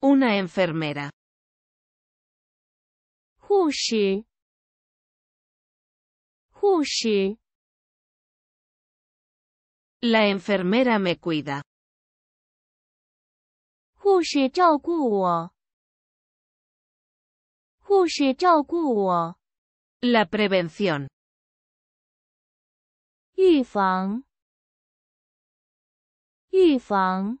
una enfermera. Hushi. Hushi. La enfermera me cuida. Hushi Hushi La prevención. Yifang. Yifang.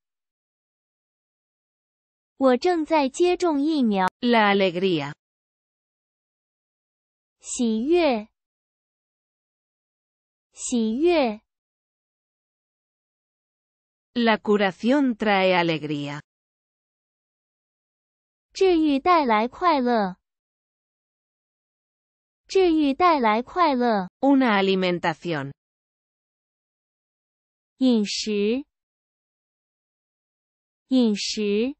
我正在接种疫苗。La alegría，喜悦，喜悦。La curación trae alegría，治愈带来快乐，治愈带来快乐。Una alimentación，饮食，饮食。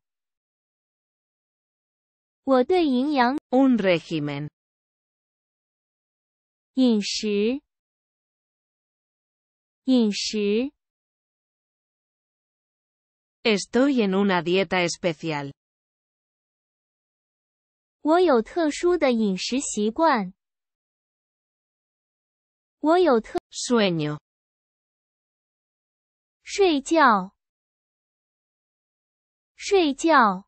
我对营养、un régimen 饮食、饮食。Estoy en una dieta especial。我有特殊的饮食习惯。我有特。Sueño。睡觉。睡觉。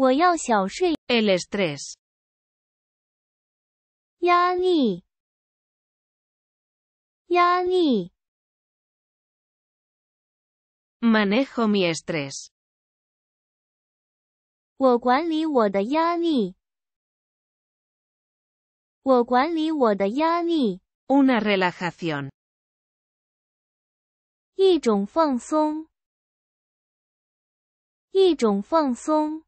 我要小睡。El estrés，压力，压力。Manejo mi estrés，我管理我的压力。我管理我的压力。Una relajación，一种放松，一种放松。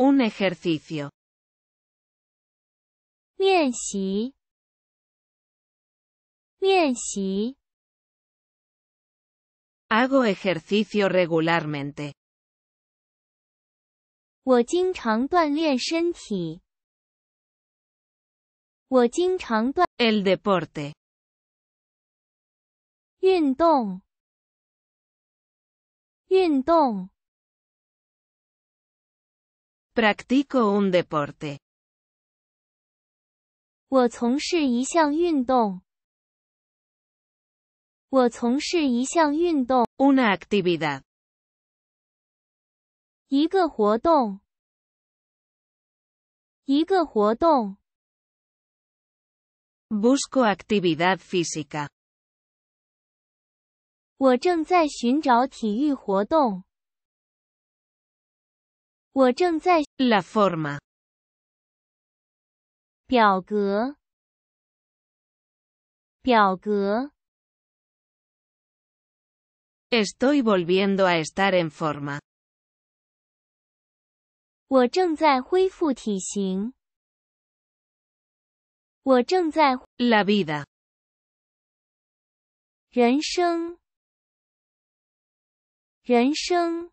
Un ejercicio. Lienxí. Lienxí. Hago ejercicio regularmente. Wo jingchang duanlien shenqi. Wo jingchang duanlien shenqi. El deporte. Yundong. Yundong. Practico un deporte. 我从事一项运动。我从事一项运动。Una actividad. 一个活动。一个活动。Busco actividad física. 我正在寻找体育活动。我正在。la forma。表格。表格。estoy volviendo a estar en forma。我正在恢复体型。我正在。la vida。人生。人生。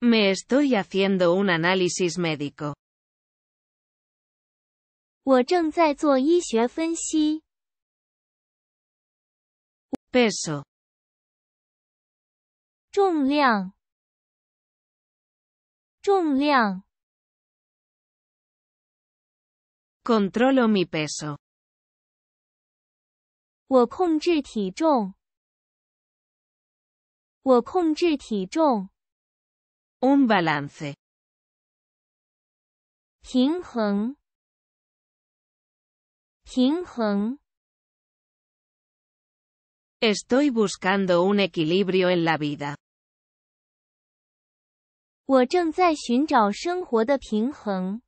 Me estoy haciendo un análisis médico. Peso. Controlo mi peso. 我控制体重。un balance. Ping-hong. Estoy buscando un equilibrio en la vida. O-t-un-dai-shin-dow-shon-huo de ping-hong.